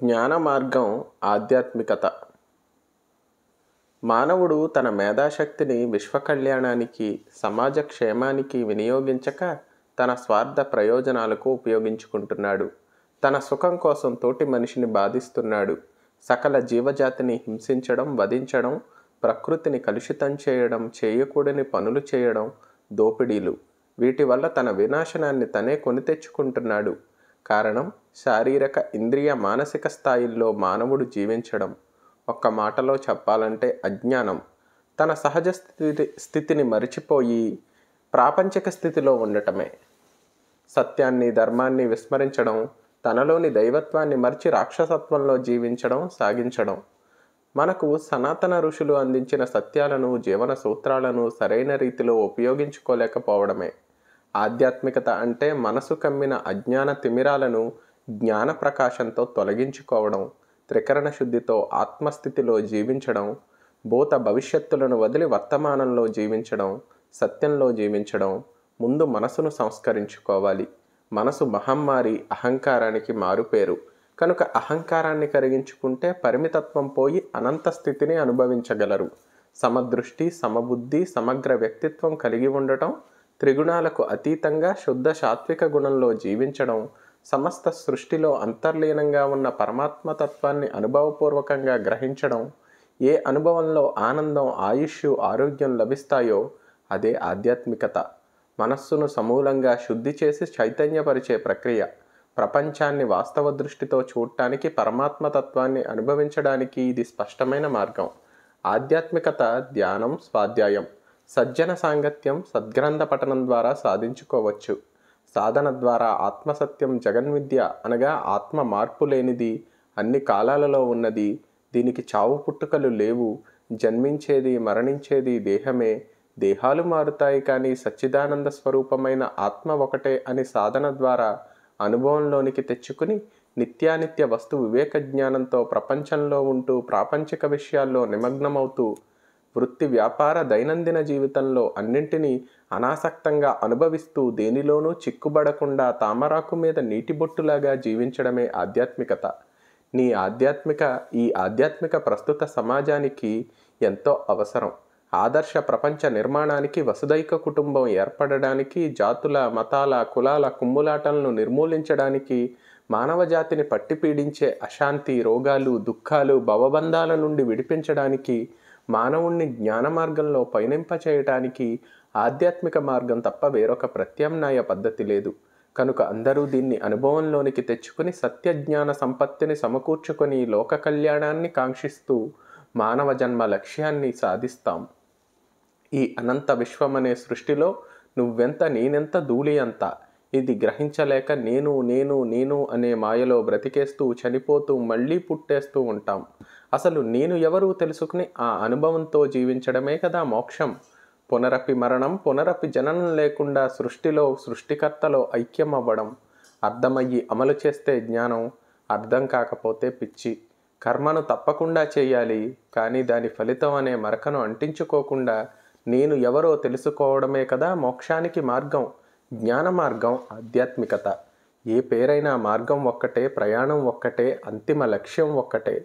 జ్ఞాన మార్గం ఆధ్యాత్మికత మానవుడు తన మేధాశక్తిని విశ్వ కళ్యాణానికి సమాజ క్షేమానికి వినియోగించక తన స్వార్థ ప్రయోజనాలకు ఉపయోగించుకుంటున్నాడు తన సుఖం కోసం తోటి మనిషిని బాధిస్తున్నాడు సకల జీవజాతిని హింసించడం వధించడం ప్రకృతిని కలుషితం చేయడం చేయకూడని పనులు చేయడం దోపిడీలు వీటి వల్ల తన వినాశనాన్ని తనే కొని తెచ్చుకుంటున్నాడు కారణం శారీరక ఇంద్రియ మానసిక స్థాయిల్లో మానవుడు జీవించడం ఒక్క మాటలో చెప్పాలంటే అజ్ఞానం తన సహజ స్థితి స్థితిని మరిచిపోయి ప్రాపంచిక స్థితిలో ఉండటమే సత్యాన్ని ధర్మాన్ని విస్మరించడం తనలోని దైవత్వాన్ని మర్చి రాక్షసత్వంలో జీవించడం సాగించడం మనకు సనాతన ఋషులు అందించిన సత్యాలను జీవన సూత్రాలను సరైన రీతిలో ఉపయోగించుకోలేకపోవడమే ఆధ్యాత్మికత అంటే మనసు కమ్మిన అజ్ఞాన తిమిరాలను జ్ఞాన ప్రకాశంతో తొలగించుకోవడం త్రికరణ శుద్ధితో ఆత్మస్థితిలో జీవించడం భూత భవిష్యత్తులను వదిలి వర్తమానంలో జీవించడం సత్యంలో జీవించడం ముందు మనసును సంస్కరించుకోవాలి మనసు మహమ్మారి అహంకారానికి మారుపేరు కనుక అహంకారాన్ని కరిగించుకుంటే పరిమితత్వం పోయి అనంత స్థితిని అనుభవించగలరు సమదృష్టి సమబుద్ధి సమగ్ర వ్యక్తిత్వం కలిగి ఉండటం త్రిగుణాలకు అతీతంగా శుద్ధ సాత్విక గుణంలో జీవించడం సమస్త సృష్టిలో అంతర్లీనంగా ఉన్న పరమాత్మతత్వాన్ని అనుభవపూర్వకంగా గ్రహించడం ఏ అనుభవంలో ఆనందం ఆయుష్ ఆరోగ్యం లభిస్తాయో అదే ఆధ్యాత్మికత మనస్సును సమూలంగా శుద్ధి చేసి చైతన్యపరిచే ప్రక్రియ ప్రపంచాన్ని వాస్తవ దృష్టితో చూడటానికి పరమాత్మతత్వాన్ని అనుభవించడానికి ఇది స్పష్టమైన మార్గం ఆధ్యాత్మికత ధ్యానం స్వాధ్యాయం సజ్జన సాంగత్యం సద్గ్రంథ పఠనం ద్వారా సాధించుకోవచ్చు సాధన ద్వారా ఆత్మసత్యం జగన్విద్య అనగా ఆత్మ మార్పు లేనిది అన్ని కాలాలలో ఉన్నది దీనికి చావు పుట్టుకలు లేవు జన్మించేది మరణించేది దేహమే దేహాలు మారుతాయి కానీ సచ్చిదానంద స్వరూపమైన ఆత్మ ఒకటే అని సాధన ద్వారా అనుభవంలోనికి తెచ్చుకుని నిత్యానిత్య వస్తు వివేక జ్ఞానంతో ప్రపంచంలో ఉంటూ ప్రాపంచిక విషయాల్లో నిమగ్నమవుతూ వృత్తి వ్యాపార దైనందిన జీవితంలో అన్నింటినీ అనాసక్తంగా అనుభవిస్తూ దేనిలోనూ చిక్కుబడకుండా తామరాకు మీద నీటి బొట్టులాగా జీవించడమే ఆధ్యాత్మికత నీ ఆధ్యాత్మిక ఈ ఆధ్యాత్మిక ప్రస్తుత సమాజానికి ఎంతో అవసరం ఆదర్శ ప్రపంచ నిర్మాణానికి వసుదైక కుటుంబం ఏర్పడడానికి జాతుల మతాల కులాల కుమ్ములాటలను నిర్మూలించడానికి మానవ జాతిని పట్టిపీడించే అశాంతి రోగాలు దుఃఖాలు భవబంధాల నుండి విడిపించడానికి మానవుణ్ణి జ్ఞాన మార్గంలో పయనింపచేయటానికి ఆధ్యాత్మిక మార్గం తప్ప వేరొక ప్రత్యామ్నాయ పద్ధతి లేదు కనుక అందరూ దీన్ని అనుభవంలోనికి తెచ్చుకుని సత్యజ్ఞాన సంపత్తిని సమకూర్చుకొని లోక కళ్యాణాన్ని కాంక్షిస్తూ మానవ జన్మ లక్ష్యాన్ని సాధిస్తాం ఈ అనంత విశ్వమనే సృష్టిలో నువ్వెంత నేనెంత ధూళి అంతా ఇది గ్రహించలేక నేను నేను నేను అనే మాయలో బ్రతికేస్తూ చనిపోతూ మళ్ళీ పుట్టేస్తూ ఉంటాం అసలు నేను ఎవరు తెలుసుకుని ఆ అనుభవంతో జీవించడమే కదా మోక్షం పునరపి మరణం పునరపి జననం లేకుండా సృష్టిలో సృష్టికర్తలో ఐక్యం అవ్వడం అర్థమయ్యి అమలు చేస్తే జ్ఞానం అర్థం కాకపోతే పిచ్చి కర్మను తప్పకుండా చేయాలి కానీ దాని ఫలితం అనే మరకను అంటించుకోకుండా నేను ఎవరో తెలుసుకోవడమే కదా మోక్షానికి మార్గం జ్ఞాన మార్గం ఆధ్యాత్మికత ఏ పేరైనా మార్గం ఒక్కటే ప్రయాణం ఒక్కటే అంతిమ లక్ష్యం ఒక్కటే